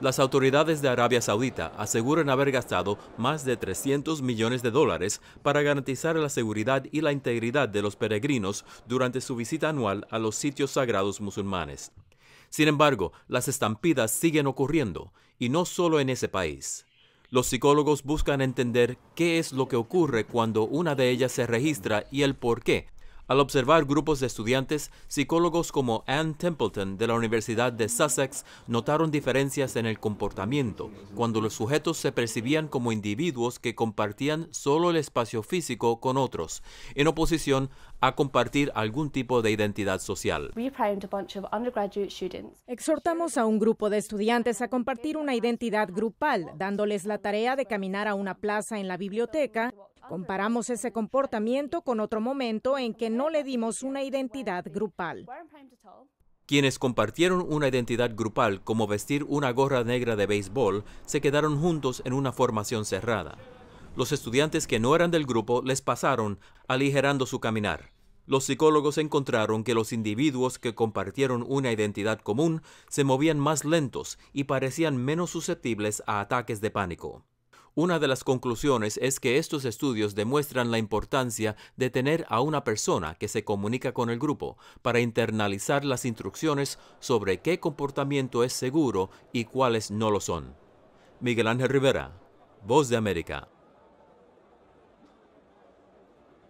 Las autoridades de Arabia Saudita aseguran haber gastado más de 300 millones de dólares para garantizar la seguridad y la integridad de los peregrinos durante su visita anual a los sitios sagrados musulmanes. Sin embargo, las estampidas siguen ocurriendo, y no solo en ese país. Los psicólogos buscan entender qué es lo que ocurre cuando una de ellas se registra y el por qué, al observar grupos de estudiantes, psicólogos como Ann Templeton de la Universidad de Sussex notaron diferencias en el comportamiento, cuando los sujetos se percibían como individuos que compartían solo el espacio físico con otros, en oposición a compartir algún tipo de identidad social. Exhortamos a un grupo de estudiantes a compartir una identidad grupal, dándoles la tarea de caminar a una plaza en la biblioteca Comparamos ese comportamiento con otro momento en que no le dimos una identidad grupal. Quienes compartieron una identidad grupal como vestir una gorra negra de béisbol se quedaron juntos en una formación cerrada. Los estudiantes que no eran del grupo les pasaron, aligerando su caminar. Los psicólogos encontraron que los individuos que compartieron una identidad común se movían más lentos y parecían menos susceptibles a ataques de pánico. Una de las conclusiones es que estos estudios demuestran la importancia de tener a una persona que se comunica con el grupo para internalizar las instrucciones sobre qué comportamiento es seguro y cuáles no lo son. Miguel Ángel Rivera, Voz de América.